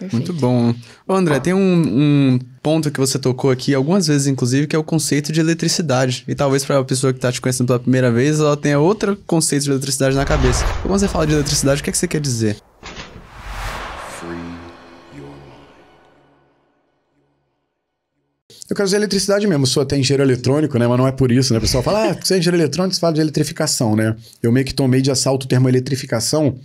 Perfeito. Muito bom. Ô, André, ah. tem um, um, ponto que você tocou aqui algumas vezes, inclusive, que é o conceito de eletricidade. E talvez para a pessoa que está te conhecendo pela primeira vez, ela tenha outro conceito de eletricidade na cabeça. Quando você fala de eletricidade, o que, é que você quer dizer? Eu quero dizer eletricidade mesmo, sou até engenheiro eletrônico, né? Mas não é por isso, né? O pessoal fala, ah, você é engenheiro eletrônico, você fala de eletrificação, né? Eu meio que tomei de assalto o termo eletrificação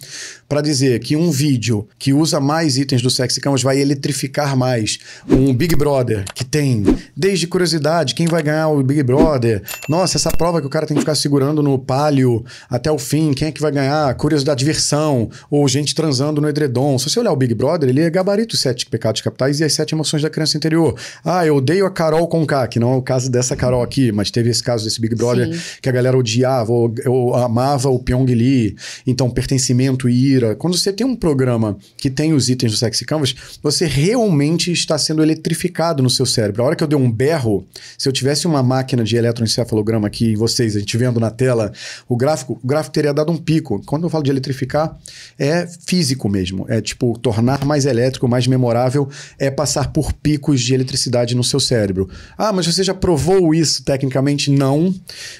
para dizer que um vídeo que usa mais itens do Sexy Camas vai eletrificar mais. Um Big Brother que tem, desde curiosidade, quem vai ganhar o Big Brother? Nossa, essa prova que o cara tem que ficar segurando no palio até o fim, quem é que vai ganhar? Curiosidade, diversão, ou gente transando no edredom. Se você olhar o Big Brother, ele é gabarito sete pecados capitais e as sete emoções da criança interior. Ah, eu odeio a Carol Conká, que não é o caso dessa Carol aqui, mas teve esse caso desse Big Brother Sim. que a galera odiava, ou, ou amava o Pyong Lee, então pertencimento e ira. Quando você tem um programa que tem os itens do Sexy Canvas, você realmente está sendo eletrificado no seu cérebro. A hora que eu dei um berro, se eu tivesse uma máquina de eletroencefalograma aqui em vocês, a gente vendo na tela o gráfico, o gráfico teria dado um pico. Quando eu falo de eletrificar, é físico mesmo. É tipo tornar mais elétrico, mais memorável, é passar por picos de eletricidade no seu cérebro cérebro. Ah, mas você já provou isso tecnicamente? Não.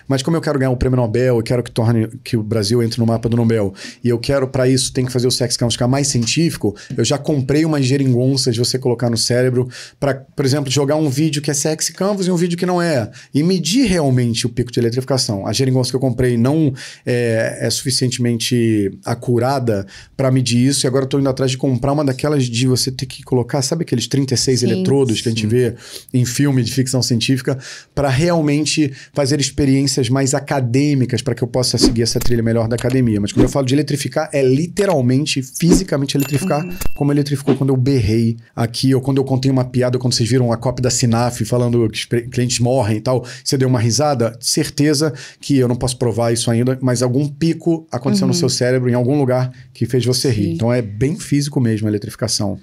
Mas como eu quero ganhar o prêmio Nobel, eu quero que torne que o Brasil entre no mapa do Nobel, e eu quero para isso tem que fazer o sex count ficar mais científico, eu já comprei umas geringonças de você colocar no cérebro para, por exemplo, jogar um vídeo que é sexy canvas e um vídeo que não é, e medir realmente o pico de eletrificação. A geringonça que eu comprei não é, é suficientemente acurada para medir isso, e agora eu tô indo atrás de comprar uma daquelas de você ter que colocar, sabe aqueles 36 sim, eletrodos sim. que a gente vê em filme de ficção científica para realmente fazer experiências mais acadêmicas para que eu possa seguir essa trilha melhor da academia. Mas quando eu falo de eletrificar, é literalmente, fisicamente eletrificar, uhum. como eletrificou quando eu berrei aqui, ou quando eu contei uma piada, quando vocês viram a cópia da Sinaf falando que clientes morrem e tal, você deu uma risada, certeza que eu não posso provar isso ainda, mas algum pico aconteceu uhum. no seu cérebro, em algum lugar, que fez você Sim. rir. Então é bem físico mesmo a eletrificação.